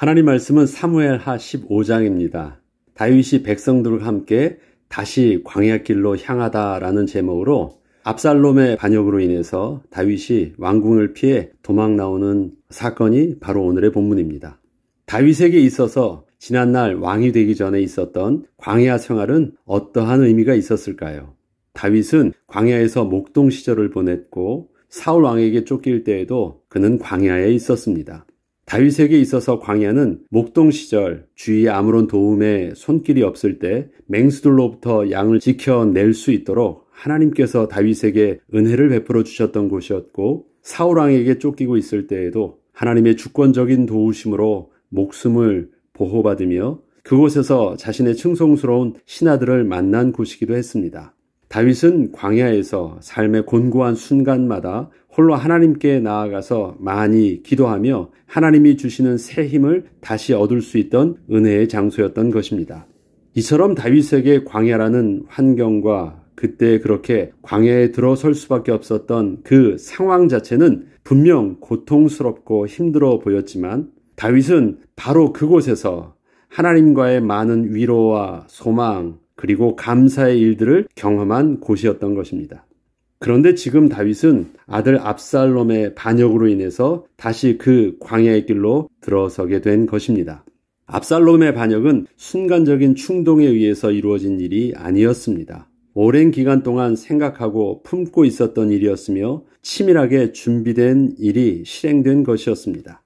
하나님 말씀은 사무엘하 15장입니다. 다윗이 백성들과 함께 다시 광야길로 향하다라는 제목으로 압살롬의 반역으로 인해서 다윗이 왕궁을 피해 도망 나오는 사건이 바로 오늘의 본문입니다. 다윗에게 있어서 지난날 왕이 되기 전에 있었던 광야 생활은 어떠한 의미가 있었을까요? 다윗은 광야에서 목동 시절을 보냈고 사울 왕에게 쫓길 때에도 그는 광야에 있었습니다. 다윗에게 있어서 광야는 목동 시절 주위 아무런 도움에 손길이 없을 때 맹수들로부터 양을 지켜낼 수 있도록 하나님께서 다윗에게 은혜를 베풀어 주셨던 곳이었고 사울왕에게 쫓기고 있을 때에도 하나님의 주권적인 도우심으로 목숨을 보호받으며 그곳에서 자신의 충성스러운 신하들을 만난 곳이기도 했습니다. 다윗은 광야에서 삶의 곤고한 순간마다 홀로 하나님께 나아가서 많이 기도하며 하나님이 주시는 새 힘을 다시 얻을 수 있던 은혜의 장소였던 것입니다. 이처럼 다윗에게 광야라는 환경과 그때 그렇게 광야에 들어설 수밖에 없었던 그 상황 자체는 분명 고통스럽고 힘들어 보였지만 다윗은 바로 그곳에서 하나님과의 많은 위로와 소망 그리고 감사의 일들을 경험한 곳이었던 것입니다. 그런데 지금 다윗은 아들 압살롬의 반역으로 인해서 다시 그 광야의 길로 들어서게 된 것입니다. 압살롬의 반역은 순간적인 충동에 의해서 이루어진 일이 아니었습니다. 오랜 기간 동안 생각하고 품고 있었던 일이었으며 치밀하게 준비된 일이 실행된 것이었습니다.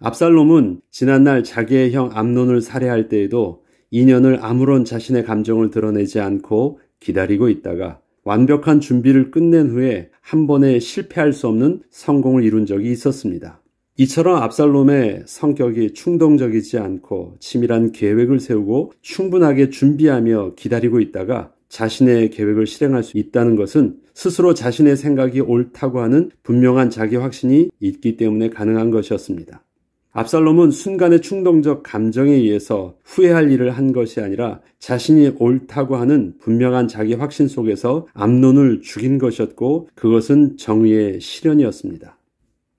압살롬은 지난날 자기의 형 암론을 살해할 때에도 2년을 아무런 자신의 감정을 드러내지 않고 기다리고 있다가 완벽한 준비를 끝낸 후에 한 번에 실패할 수 없는 성공을 이룬 적이 있었습니다. 이처럼 압살롬의 성격이 충동적이지 않고 치밀한 계획을 세우고 충분하게 준비하며 기다리고 있다가 자신의 계획을 실행할 수 있다는 것은 스스로 자신의 생각이 옳다고 하는 분명한 자기 확신이 있기 때문에 가능한 것이었습니다. 압살롬은 순간의 충동적 감정에 의해서 후회할 일을 한 것이 아니라 자신이 옳다고 하는 분명한 자기 확신 속에서 암론을 죽인 것이었고 그것은 정의의 실현이었습니다.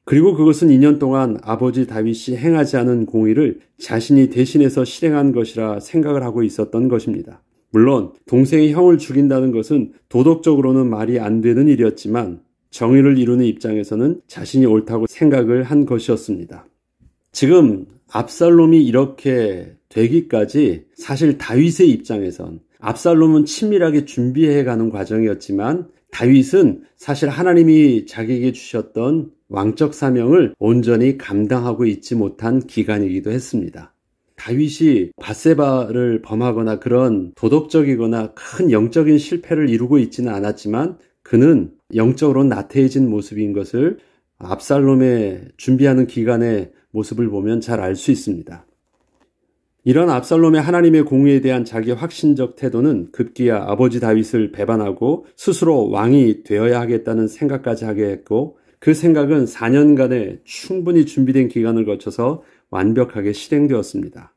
그리고 그것은 2년 동안 아버지 다윗이 행하지 않은 공의를 자신이 대신해서 실행한 것이라 생각을 하고 있었던 것입니다. 물론 동생이 형을 죽인다는 것은 도덕적으로는 말이 안 되는 일이었지만 정의를 이루는 입장에서는 자신이 옳다고 생각을 한 것이었습니다. 지금 압살롬이 이렇게 되기까지 사실 다윗의 입장에선 압살롬은 친밀하게 준비해 가는 과정이었지만 다윗은 사실 하나님이 자기에게 주셨던 왕적 사명을 온전히 감당하고 있지 못한 기간이기도 했습니다. 다윗이 바세바를 범하거나 그런 도덕적이거나 큰 영적인 실패를 이루고 있지는 않았지만 그는 영적으로 나태해진 모습인 것을 압살롬의 준비하는 기간에 모습을 보면 잘 알 수 있습니다. 이런 압살롬의 하나님의 공의에 대한 자기 확신적 태도는 급기야 아버지 다윗을 배반하고 스스로 왕이 되어야 하겠다는 생각까지 하게 했고 그 생각은 4년간의 충분히 준비된 기간을 거쳐서 완벽하게 실행되었습니다.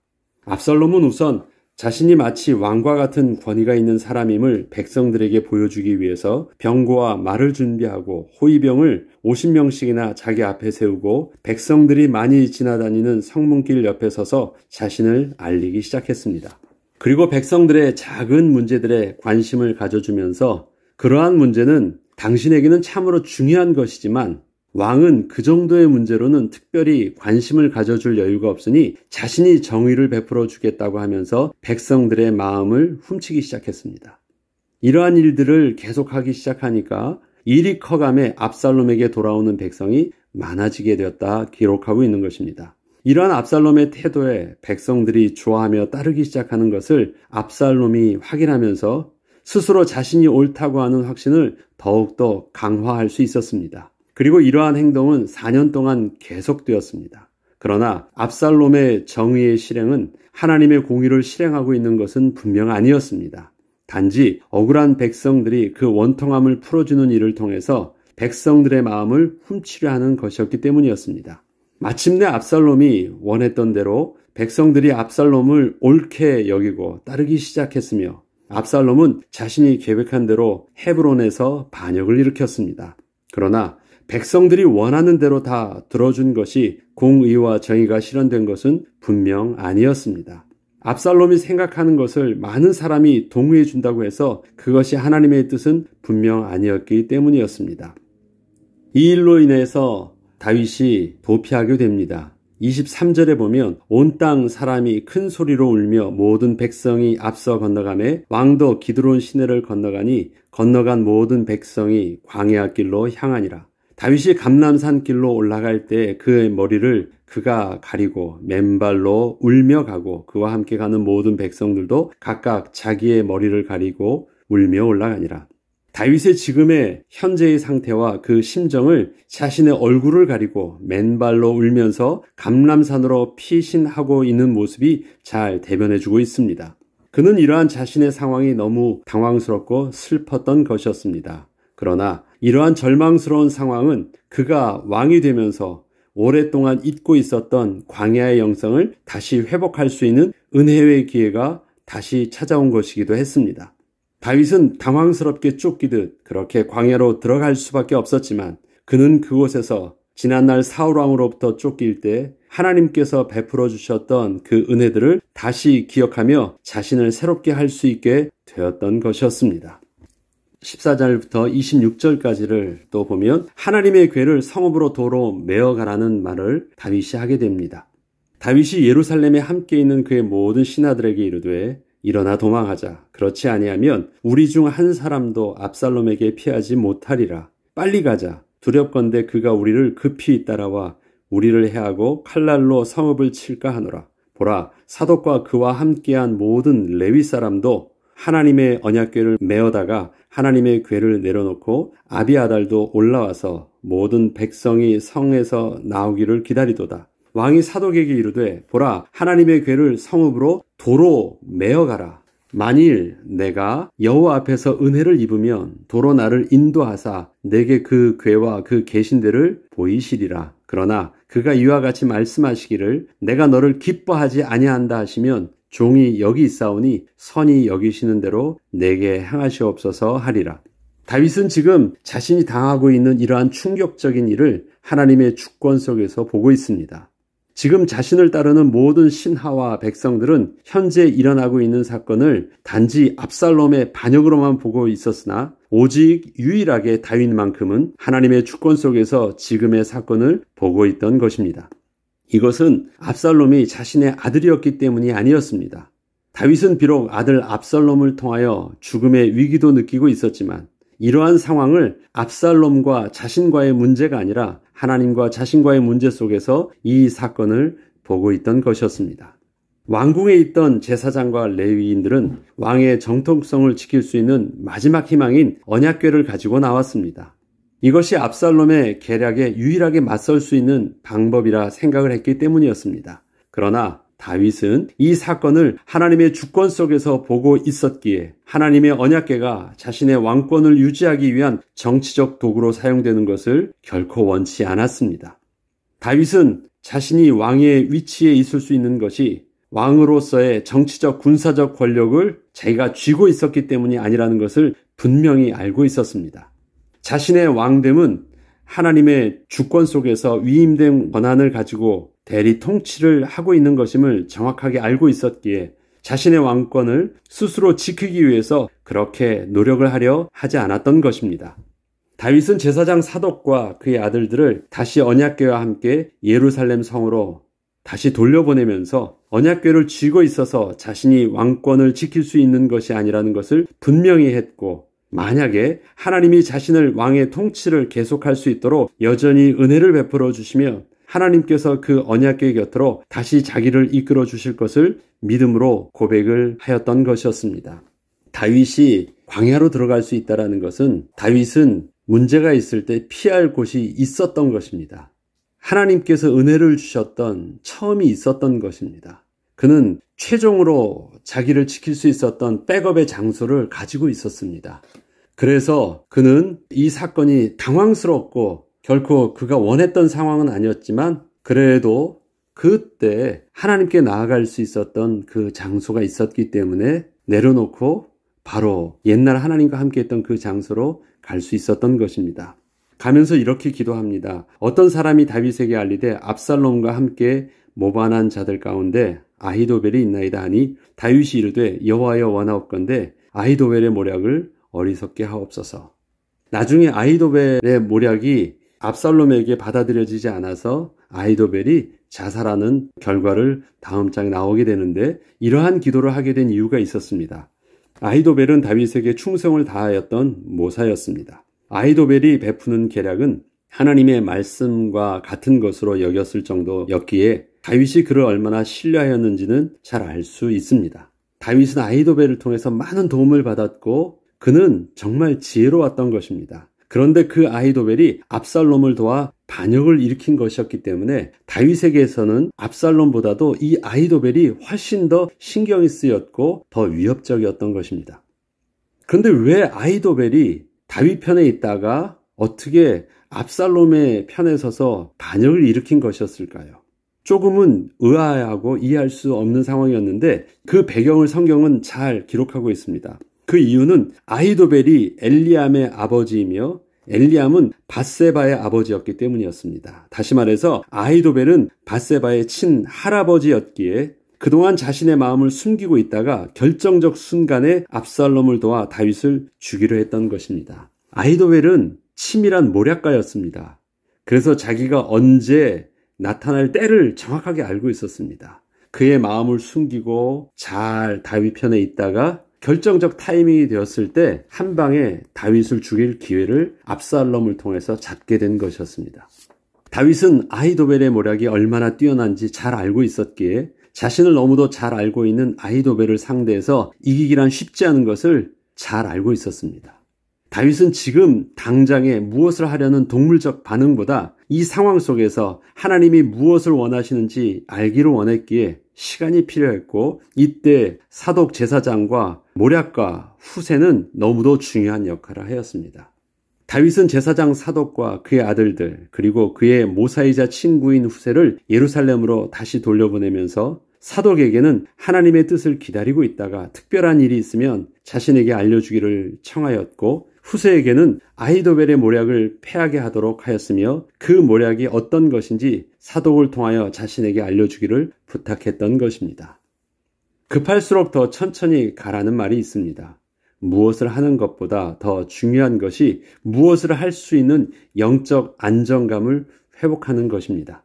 압살롬은 우선 자신이 마치 왕과 같은 권위가 있는 사람임을 백성들에게 보여주기 위해서 병고와 말을 준비하고 호위병을 50명씩이나 자기 앞에 세우고 백성들이 많이 지나다니는 성문길 옆에 서서 자신을 알리기 시작했습니다. 그리고 백성들의 작은 문제들에 관심을 가져주면서 그러한 문제는 당신에게는 참으로 중요한 것이지만 왕은 그 정도의 문제로는 특별히 관심을 가져줄 여유가 없으니 자신이 정의를 베풀어 주겠다고 하면서 백성들의 마음을 훔치기 시작했습니다. 이러한 일들을 계속하기 시작하니까 일이 커감에 압살롬에게 돌아오는 백성이 많아지게 되었다 기록하고 있는 것입니다. 이러한 압살롬의 태도에 백성들이 좋아하며 따르기 시작하는 것을 압살롬이 확인하면서 스스로 자신이 옳다고 하는 확신을 더욱더 강화할 수 있었습니다. 그리고 이러한 행동은 4년 동안 계속되었습니다. 그러나 압살롬의 정의의 실행은 하나님의 공의를 실행하고 있는 것은 분명 아니었습니다. 단지 억울한 백성들이 그 원통함을 풀어주는 일을 통해서 백성들의 마음을 훔치려 하는 것이었기 때문이었습니다. 마침내 압살롬이 원했던 대로 백성들이 압살롬을 옳게 여기고 따르기 시작했으며 압살롬은 자신이 계획한 대로 헤브론에서 반역을 일으켰습니다. 그러나 백성들이 원하는 대로 다 들어준 것이 공의와 정의가 실현된 것은 분명 아니었습니다. 압살롬이 생각하는 것을 많은 사람이 동의해 준다고 해서 그것이 하나님의 뜻은 분명 아니었기 때문이었습니다. 이 일로 인해서 다윗이 도피하게 됩니다. 23절에 보면 온 땅 사람이 큰 소리로 울며 모든 백성이 앞서 건너가매 왕도 기드론 시내를 건너가니 건너간 모든 백성이 광야 길로 향하니라. 다윗이 감람산 길로 올라갈 때 그의 머리를 그가 가리고 맨발로 울며 가고 그와 함께 가는 모든 백성들도 각각 자기의 머리를 가리고 울며 올라가니라. 다윗의 지금의 현재의 상태와 그 심정을 자신의 얼굴을 가리고 맨발로 울면서 감람산으로 피신하고 있는 모습이 잘 대변해주고 있습니다. 그는 이러한 자신의 상황이 너무 당황스럽고 슬펐던 것이었습니다. 그러나 이러한 절망스러운 상황은 그가 왕이 되면서 오랫동안 잊고 있었던 광야의 영성을 다시 회복할 수 있는 은혜의 기회가 다시 찾아온 것이기도 했습니다. 다윗은 당황스럽게 쫓기듯 그렇게 광야로 들어갈 수밖에 없었지만 그는 그곳에서 지난날 사울왕으로부터 쫓길 때 하나님께서 베풀어 주셨던 그 은혜들을 다시 기억하며 자신을 새롭게 할 수 있게 되었던 것이었습니다. 14절부터 26절까지를 또 보면 하나님의 괴를 성읍으로 도로 메어 가라는 말을 다윗이 하게 됩니다. 다윗이 예루살렘에 함께 있는 그의 모든 신하들에게 이르되 일어나 도망하자. 그렇지 아니하면 우리 중 한 사람도 압살롬에게 피하지 못하리라. 빨리 가자. 두렵건대 그가 우리를 급히 따라와 우리를 해하고 칼날로 성읍을 칠까 하노라. 보라 사독과 그와 함께한 모든 레위 사람도 하나님의 언약궤를 메어다가 하나님의 괴를 내려놓고 아비아달도 올라와서 모든 백성이 성에서 나오기를 기다리도다. 왕이 사독에게 이르되 보라 하나님의 괴를 성읍으로 도로 메어가라. 만일 내가 여호와 앞에서 은혜를 입으면 도로 나를 인도하사 내게 그 괴와 그계신들를 보이시리라. 그러나 그가 이와 같이 말씀하시기를 내가 너를 기뻐하지 아니한다 하시면 종이 여기 있사오니 선이 여기시는 대로 내게 행하시옵소서 하리라. 다윗은 지금 자신이 당하고 있는 이러한 충격적인 일을 하나님의 주권 속에서 보고 있습니다. 지금 자신을 따르는 모든 신하와 백성들은 현재 일어나고 있는 사건을 단지 압살롬의 반역으로만 보고 있었으나 오직 유일하게 다윗만큼은 하나님의 주권 속에서 지금의 사건을 보고 있던 것입니다. 이것은 압살롬이 자신의 아들이었기 때문이 아니었습니다. 다윗은 비록 아들 압살롬을 통하여 죽음의 위기도 느끼고 있었지만 이러한 상황을 압살롬과 자신과의 문제가 아니라 하나님과 자신과의 문제 속에서 이 사건을 보고 있던 것이었습니다. 왕궁에 있던 제사장과 레위인들은 왕의 정통성을 지킬 수 있는 마지막 희망인 언약궤를 가지고 나왔습니다. 이것이 압살롬의 계략에 유일하게 맞설 수 있는 방법이라 생각을 했기 때문이었습니다. 그러나 다윗은 이 사건을 하나님의 주권 속에서 보고 있었기에 하나님의 언약계가 자신의 왕권을 유지하기 위한 정치적 도구로 사용되는 것을 결코 원치 않았습니다. 다윗은 자신이 왕의 위치에 있을 수 있는 것이 왕으로서의 정치적 군사적 권력을 자기가 쥐고 있었기 때문이 아니라는 것을 분명히 알고 있었습니다. 자신의 왕됨은 하나님의 주권 속에서 위임된 권한을 가지고 대리 통치를 하고 있는 것임을 정확하게 알고 있었기에 자신의 왕권을 스스로 지키기 위해서 그렇게 노력을 하려 하지 않았던 것입니다. 다윗은 제사장 사독과 그의 아들들을 다시 언약궤와 함께 예루살렘 성으로 다시 돌려보내면서 언약궤를 쥐고 있어서 자신이 왕권을 지킬 수 있는 것이 아니라는 것을 분명히 했고 만약에 하나님이 자신을 왕의 통치를 계속할 수 있도록 여전히 은혜를 베풀어 주시면 하나님께서 그 언약궤 곁으로 다시 자기를 이끌어 주실 것을 믿음으로 고백을 하였던 것이었습니다. 다윗이 광야로 들어갈 수 있다라는 것은 다윗은 문제가 있을 때 피할 곳이 있었던 것입니다. 하나님께서 은혜를 주셨던 처음이 있었던 것입니다. 그는 최종으로 자기를 지킬 수 있었던 백업의 장소를 가지고 있었습니다. 그래서 그는 이 사건이 당황스럽고 결코 그가 원했던 상황은 아니었지만 그래도 그때 하나님께 나아갈 수 있었던 그 장소가 있었기 때문에 내려놓고 바로 옛날 하나님과 함께 했던 그 장소로 갈 수 있었던 것입니다. 가면서 이렇게 기도합니다. 어떤 사람이 다윗에게 알리되 압살롬과 함께 모반한 자들 가운데 아히도벨이 있나이다 하니 다윗이 이르되 여호와여 원하옵건데 아히도벨의 모략을 어리석게 하옵소서. 나중에 아이도벨의 모략이 압살롬에게 받아들여지지 않아서 아이도벨이 자살하는 결과를 다음 장에 나오게 되는데 이러한 기도를 하게 된 이유가 있었습니다. 아이도벨은 다윗에게 충성을 다하였던 모사였습니다. 아이도벨이 베푸는 계략은 하나님의 말씀과 같은 것으로 여겼을 정도였기에 다윗이 그를 얼마나 신뢰하였는지는 잘 알 수 있습니다. 다윗은 아이도벨을 통해서 많은 도움을 받았고 그는 정말 지혜로웠던 것입니다. 그런데 그 아이도벨이 압살롬을 도와 반역을 일으킨 것이었기 때문에 다윗에게서는 압살롬보다도 이 아이도벨이 훨씬 더 신경이 쓰였고 더 위협적이었던 것입니다. 그런데 왜 아이도벨이 다윗 편에 있다가 어떻게 압살롬의 편에 서서 반역을 일으킨 것이었을까요? 조금은 의아하고 이해할 수 없는 상황이었는데 그 배경을 성경은 잘 기록하고 있습니다. 그 이유는 아이도벨이 엘리암의 아버지이며 엘리암은 바세바의 아버지였기 때문이었습니다. 다시 말해서 아이도벨은 바세바의 친할아버지였기에 그동안 자신의 마음을 숨기고 있다가 결정적 순간에 압살롬을 도와 다윗을 죽이려 했던 것입니다. 아이도벨은 치밀한 모략가였습니다. 그래서 자기가 언제 나타날 때를 정확하게 알고 있었습니다. 그의 마음을 숨기고 잘 다윗 편에 있다가 결정적 타이밍이 되었을 때 한 방에 다윗을 죽일 기회를 압살롬을 통해서 잡게 된 것이었습니다. 다윗은 아이도벨의 모략이 얼마나 뛰어난지 잘 알고 있었기에 자신을 너무도 잘 알고 있는 아이도벨을 상대해서 이기기란 쉽지 않은 것을 잘 알고 있었습니다. 다윗은 지금 당장에 무엇을 하려는 동물적 반응보다 이 상황 속에서 하나님이 무엇을 원하시는지 알기를 원했기에 시간이 필요했고 이때 사독 제사장과 모략과 후세는 너무도 중요한 역할을 하였습니다. 다윗은 제사장 사독과 그의 아들들 그리고 그의 모사이자 친구인 후세를 예루살렘으로 다시 돌려보내면서 사독에게는 하나님의 뜻을 기다리고 있다가 특별한 일이 있으면 자신에게 알려주기를 청하였고 후세에게는 아히도벨의 모략을 패하게 하도록 하였으며 그 모략이 어떤 것인지 사독을 통하여 자신에게 알려주기를 부탁했던 것입니다. 급할수록 더 천천히 가라는 말이 있습니다. 무엇을 하는 것보다 더 중요한 것이 무엇을 할 수 있는 영적 안정감을 회복하는 것입니다.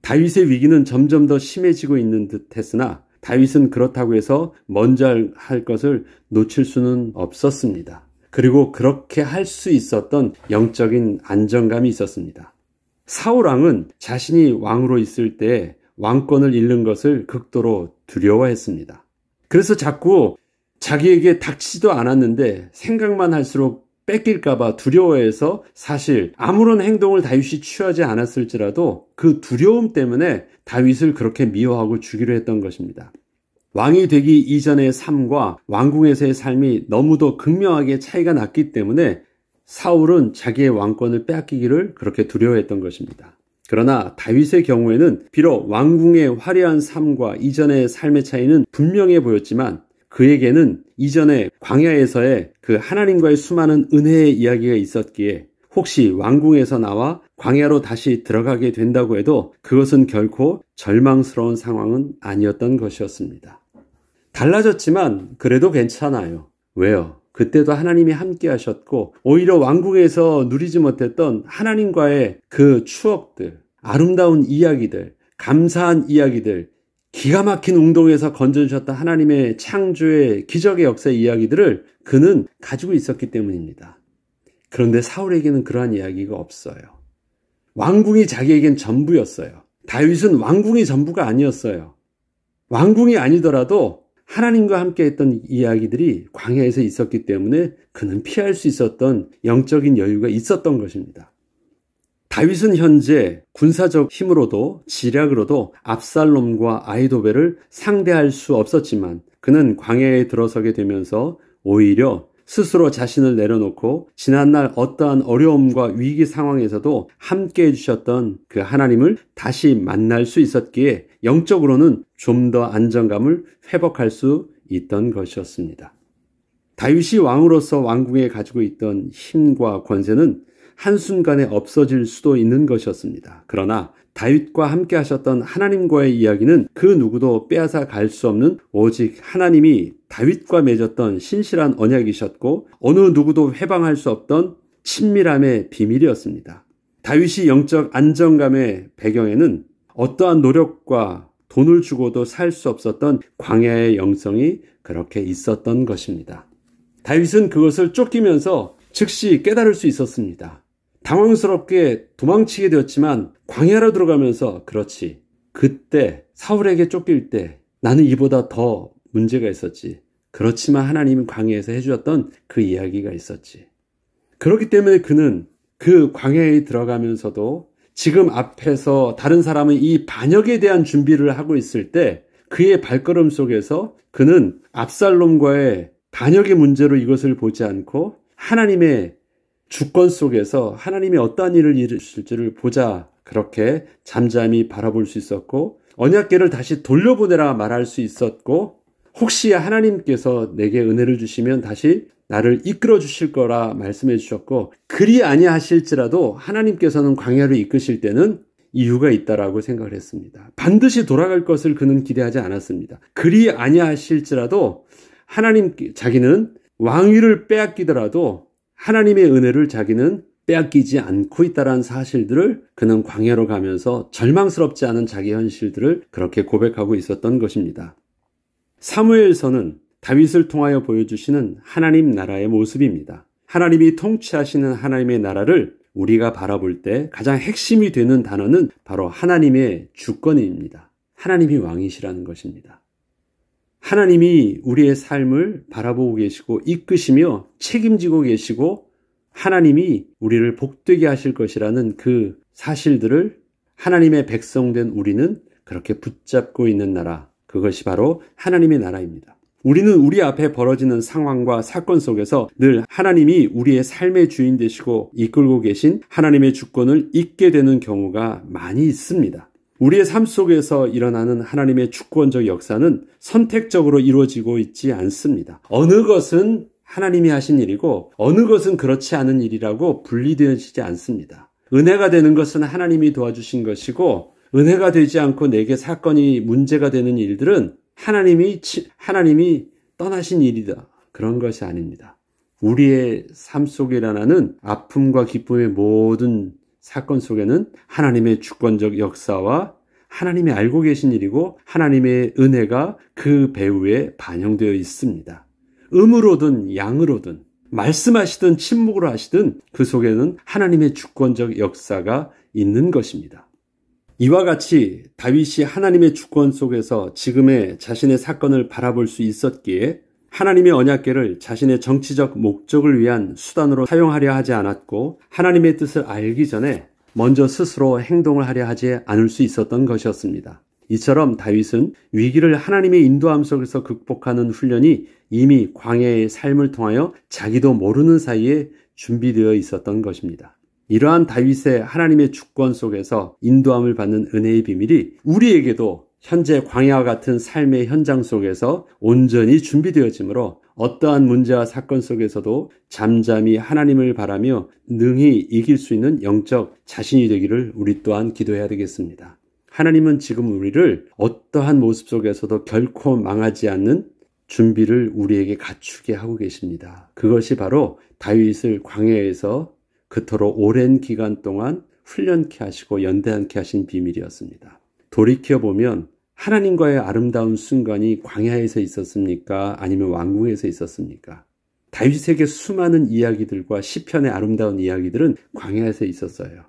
다윗의 위기는 점점 더 심해지고 있는 듯 했으나 다윗은 그렇다고 해서 먼저 할 것을 놓칠 수는 없었습니다. 그리고 그렇게 할 수 있었던 영적인 안정감이 있었습니다. 사우랑은 자신이 왕으로 있을 때 왕권을 잃는 것을 극도로 두려워했습니다. 그래서 자꾸 자기에게 닥치지도 않았는데 생각만 할수록 뺏길까봐 두려워해서 사실 아무런 행동을 다윗이 취하지 않았을지라도 그 두려움 때문에 다윗을 그렇게 미워하고 죽이려 했던 것입니다. 왕이 되기 이전의 삶과 왕궁에서의 삶이 너무도 극명하게 차이가 났기 때문에 사울은 자기의 왕권을 빼앗기기를 그렇게 두려워했던 것입니다. 그러나 다윗의 경우에는 비록 왕궁의 화려한 삶과 이전의 삶의 차이는 분명해 보였지만 그에게는 이전에 광야에서의 그 하나님과의 수많은 은혜의 이야기가 있었기에 혹시 왕궁에서 나와 광야로 다시 들어가게 된다고 해도 그것은 결코 절망스러운 상황은 아니었던 것이었습니다. 달라졌지만 그래도 괜찮아요. 왜요? 그때도 하나님이 함께 하셨고 오히려 왕궁에서 누리지 못했던 하나님과의 그 추억들, 아름다운 이야기들, 감사한 이야기들, 기가 막힌 운동에서 건져주셨던 하나님의 창조의 기적의 역사 이야기들을 그는 가지고 있었기 때문입니다. 그런데 사울에게는 그러한 이야기가 없어요. 왕궁이 자기에겐 전부였어요. 다윗은 왕궁이 전부가 아니었어요. 왕궁이 아니더라도 하나님과 함께 했던 이야기들이 광야에서 있었기 때문에 그는 피할 수 있었던 영적인 여유가 있었던 것입니다. 다윗은 현재 군사적 힘으로도 지략으로도 압살롬과 아이도베를 상대할 수 없었지만 그는 광야에 들어서게 되면서 오히려 스스로 자신을 내려놓고 지난날 어떠한 어려움과 위기 상황에서도 함께 해주셨던 그 하나님을 다시 만날 수 있었기에 영적으로는 좀 더 안정감을 회복할 수 있던 것이었습니다. 다윗이 왕으로서 왕궁에 가지고 있던 힘과 권세는 한순간에 없어질 수도 있는 것이었습니다. 그러나 다윗과 함께 하셨던 하나님과의 이야기는 그 누구도 빼앗아 갈 수 없는 오직 하나님이 다윗과 맺었던 신실한 언약이셨고 어느 누구도 해방할 수 없던 친밀함의 비밀이었습니다. 다윗이 영적 안정감의 배경에는 어떠한 노력과 돈을 주고도 살 수 없었던 광야의 영성이 그렇게 있었던 것입니다. 다윗은 그것을 쫓기면서 즉시 깨달을 수 있었습니다. 당황스럽게 도망치게 되었지만 광야로 들어가면서 그렇지. 그때 사울에게 쫓길 때 나는 이보다 더 문제가 있었지. 그렇지만 하나님 광야에서 해주셨던 그 이야기가 있었지. 그렇기 때문에 그는 그 광야에 들어가면서도 지금 앞에서 다른 사람은 이 반역에 대한 준비를 하고 있을 때 그의 발걸음 속에서 그는 압살롬과의 반역의 문제로 이것을 보지 않고 하나님의 주권 속에서 하나님이 어떠한 일을 이루실지를 보자 그렇게 잠잠히 바라볼 수 있었고 언약계를 다시 돌려보내라 말할 수 있었고 혹시 하나님께서 내게 은혜를 주시면 다시 나를 이끌어 주실 거라 말씀해 주셨고 그리 아니하실지라도 하나님께서는 광야를 이끄실 때는 이유가 있다라고 생각을 했습니다. 반드시 돌아갈 것을 그는 기대하지 않았습니다. 그리 아니하실지라도 하나님 자기는 왕위를 빼앗기더라도 하나님의 은혜를 자기는 빼앗기지 않고 있다라는 사실들을 그는 광야로 가면서 절망스럽지 않은 자기 현실들을 그렇게 고백하고 있었던 것입니다. 사무엘서는 다윗을 통하여 보여주시는 하나님 나라의 모습입니다. 하나님이 통치하시는 하나님의 나라를 우리가 바라볼 때 가장 핵심이 되는 단어는 바로 하나님의 주권입니다. 하나님이 왕이시라는 것입니다. 하나님이 우리의 삶을 바라보고 계시고 이끄시며 책임지고 계시고 하나님이 우리를 복되게 하실 것이라는 그 사실들을 하나님의 백성된 우리는 그렇게 붙잡고 있는 나라. 그것이 바로 하나님의 나라입니다. 우리는 우리 앞에 벌어지는 상황과 사건 속에서 늘 하나님이 우리의 삶의 주인 되시고 이끌고 계신 하나님의 주권을 잊게 되는 경우가 많이 있습니다. 우리의 삶 속에서 일어나는 하나님의 주권적 역사는 선택적으로 이루어지고 있지 않습니다. 어느 것은 하나님이 하신 일이고 어느 것은 그렇지 않은 일이라고 분리되어지지 않습니다. 은혜가 되는 것은 하나님이 도와주신 것이고 은혜가 되지 않고 내게 사건이 문제가 되는 일들은 하나님이 하나님이 떠나신 일이다. 그런 것이 아닙니다. 우리의 삶 속에 일어나는 아픔과 기쁨의 모든 사건 속에는 하나님의 주권적 역사와 하나님이 알고 계신 일이고 하나님의 은혜가 그배후에 반영되어 있습니다. 음으로든 양으로든 말씀하시든 침묵으로 하시든 그 속에는 하나님의 주권적 역사가 있는 것입니다. 이와 같이 다윗이 하나님의 주권 속에서 지금의 자신의 사건을 바라볼 수 있었기에 하나님의 언약계를 자신의 정치적 목적을 위한 수단으로 사용하려 하지 않았고 하나님의 뜻을 알기 전에 먼저 스스로 행동을 하려 하지 않을 수 있었던 것이었습니다. 이처럼 다윗은 위기를 하나님의 인도함 속에서 극복하는 훈련이 이미 광야의 삶을 통하여 자기도 모르는 사이에 준비되어 있었던 것입니다. 이러한 다윗의 하나님의 주권 속에서 인도함을 받는 은혜의 비밀이 우리에게도 현재 광야와 같은 삶의 현장 속에서 온전히 준비되어지므로 어떠한 문제와 사건 속에서도 잠잠히 하나님을 바라며 능히 이길 수 있는 영적 자신이 되기를 우리 또한 기도해야 되겠습니다. 하나님은 지금 우리를 어떠한 모습 속에서도 결코 망하지 않는 준비를 우리에게 갖추게 하고 계십니다. 그것이 바로 다윗을 광야에서 그토록 오랜 기간 동안 훈련케 하시고 연대한케 하신 비밀이었습니다. 돌이켜보면 하나님과의 아름다운 순간이 광야에서 있었습니까? 아니면 왕궁에서 있었습니까? 다윗에게 수많은 이야기들과 시편의 아름다운 이야기들은 광야에서 있었어요.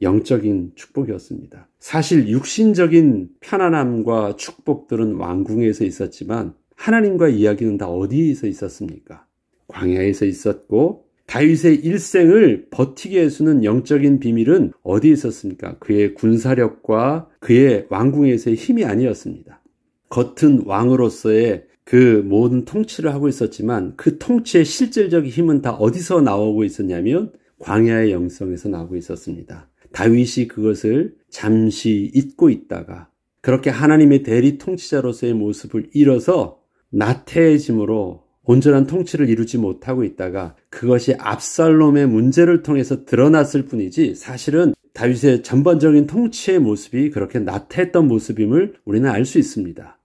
영적인 축복이었습니다. 사실 육신적인 편안함과 축복들은 왕궁에서 있었지만 하나님과 이야기는 다 어디에서 있었습니까? 광야에서 있었고 다윗의 일생을 버티게 해주는 영적인 비밀은 어디에 있었습니까? 그의 군사력과 그의 왕궁에서의 힘이 아니었습니다. 겉은 왕으로서의 그 모든 통치를 하고 있었지만 그 통치의 실질적인 힘은 다 어디서 나오고 있었냐면 광야의 영성에서 나오고 있었습니다. 다윗이 그것을 잠시 잊고 있다가 그렇게 하나님의 대리 통치자로서의 모습을 잃어서 나태해짐으로 온전한 통치를 이루지 못하고 있다가 그것이 압살롬의 문제를 통해서 드러났을 뿐이지 사실은 다윗의 전반적인 통치의 모습이 그렇게 나태했던 모습임을 우리는 알 수 있습니다.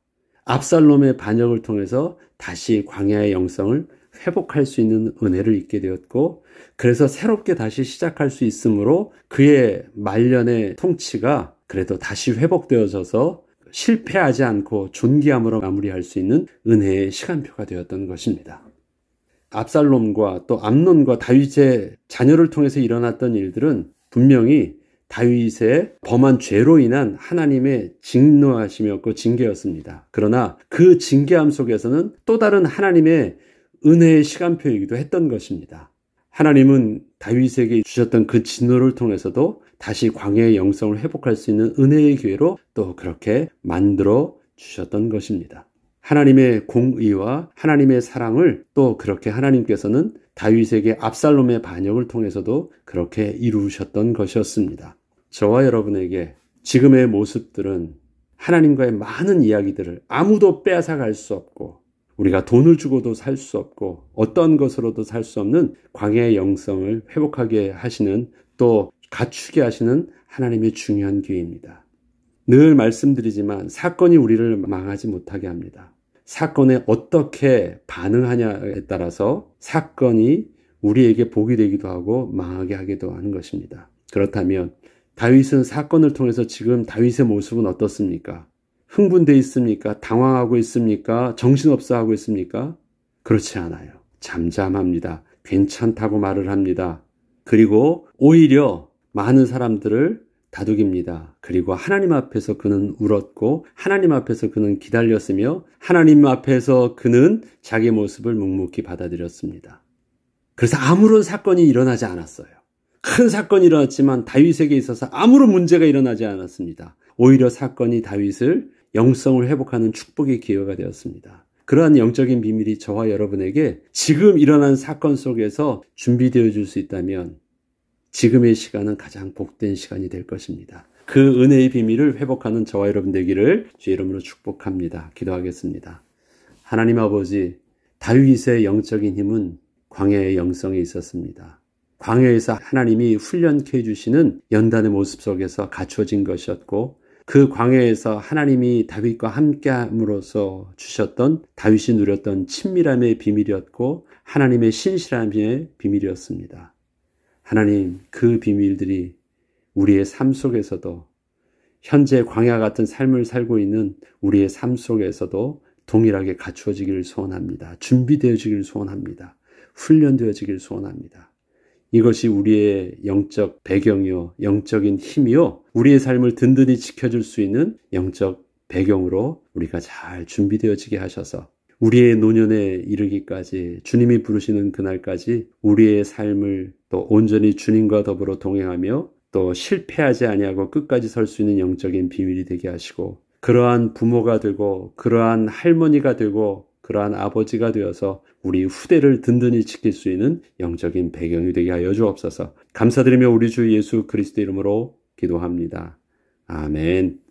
압살롬의 반역을 통해서 다시 광야의 영성을 회복할 수 있는 은혜를 잊게 되었고 그래서 새롭게 다시 시작할 수 있으므로 그의 말년의 통치가 그래도 다시 회복되어져서 실패하지 않고 존귀함으로 마무리할 수 있는 은혜의 시간표가 되었던 것입니다. 압살롬과 또 암론과 다윗의 자녀를 통해서 일어났던 일들은 분명히 다윗의 범한 죄로 인한 하나님의 진노하심이었고 징계였습니다. 그러나 그 징계함 속에서는 또 다른 하나님의 은혜의 시간표이기도 했던 것입니다. 하나님은 다윗에게 주셨던 그 진노를 통해서도 다시 광야의 영성을 회복할 수 있는 은혜의 기회로 또 그렇게 만들어 주셨던 것입니다. 하나님의 공의와 하나님의 사랑을 또 그렇게 하나님께서는 다윗에게 압살롬의 반역을 통해서도 그렇게 이루셨던 것이었습니다. 저와 여러분에게 지금의 모습들은 하나님과의 많은 이야기들을 아무도 빼앗아갈 수 없고 우리가 돈을 주고도 살 수 없고 어떤 것으로도 살 수 없는 광야의 영성을 회복하게 하시는 또 갖추게 하시는 하나님의 중요한 기회입니다. 늘 말씀드리지만 사건이 우리를 망하지 못하게 합니다. 사건에 어떻게 반응하냐에 따라서 사건이 우리에게 복이 되기도 하고 망하게 하기도 하는 것입니다. 그렇다면 다윗은 사건을 통해서 지금 다윗의 모습은 어떻습니까? 흥분돼 있습니까? 당황하고 있습니까? 정신없어 하고 있습니까? 그렇지 않아요. 잠잠합니다. 괜찮다고 말을 합니다. 그리고 오히려 많은 사람들을 다독입니다. 그리고 하나님 앞에서 그는 울었고 하나님 앞에서 그는 기다렸으며 하나님 앞에서 그는 자기 모습을 묵묵히 받아들였습니다. 그래서 아무런 사건이 일어나지 않았어요. 큰 사건이 일어났지만 다윗에게 있어서 아무런 문제가 일어나지 않았습니다. 오히려 사건이 다윗을 영성을 회복하는 축복의 기회가 되었습니다. 그러한 영적인 비밀이 저와 여러분에게 지금 일어난 사건 속에서 준비되어 줄 수 있다면 지금의 시간은 가장 복된 시간이 될 것입니다. 그 은혜의 비밀을 회복하는 저와 여러분 되기를 주의 이름으로 축복합니다. 기도하겠습니다. 하나님 아버지, 다윗의 영적인 힘은 광야의 영성에 있었습니다. 광야에서 하나님이 훈련케 해주시는 연단의 모습 속에서 갖춰진 것이었고, 그 광야에서 하나님이 다윗과 함께함으로써 주셨던 다윗이 누렸던 친밀함의 비밀이었고 하나님의 신실함의 비밀이었습니다. 하나님 그 비밀들이 우리의 삶 속에서도 현재 광야 같은 삶을 살고 있는 우리의 삶 속에서도 동일하게 갖추어지기를 소원합니다. 준비되어지기를 소원합니다. 훈련되어지기를 소원합니다. 이것이 우리의 영적 배경이요, 영적인 힘이요, 우리의 삶을 든든히 지켜줄 수 있는 영적 배경으로 우리가 잘 준비되어지게 하셔서 우리의 노년에 이르기까지 주님이 부르시는 그날까지 우리의 삶을 또 온전히 주님과 더불어 동행하며 또 실패하지 아니하고 끝까지 설 수 있는 영적인 비밀이 되게 하시고 그러한 부모가 되고 그러한 할머니가 되고 그러한 아버지가 되어서 우리 후대를 든든히 지킬 수 있는 영적인 배경이 되게 하여 주옵소서. 감사드리며 우리 주 예수 그리스도 이름으로 기도합니다. 아멘.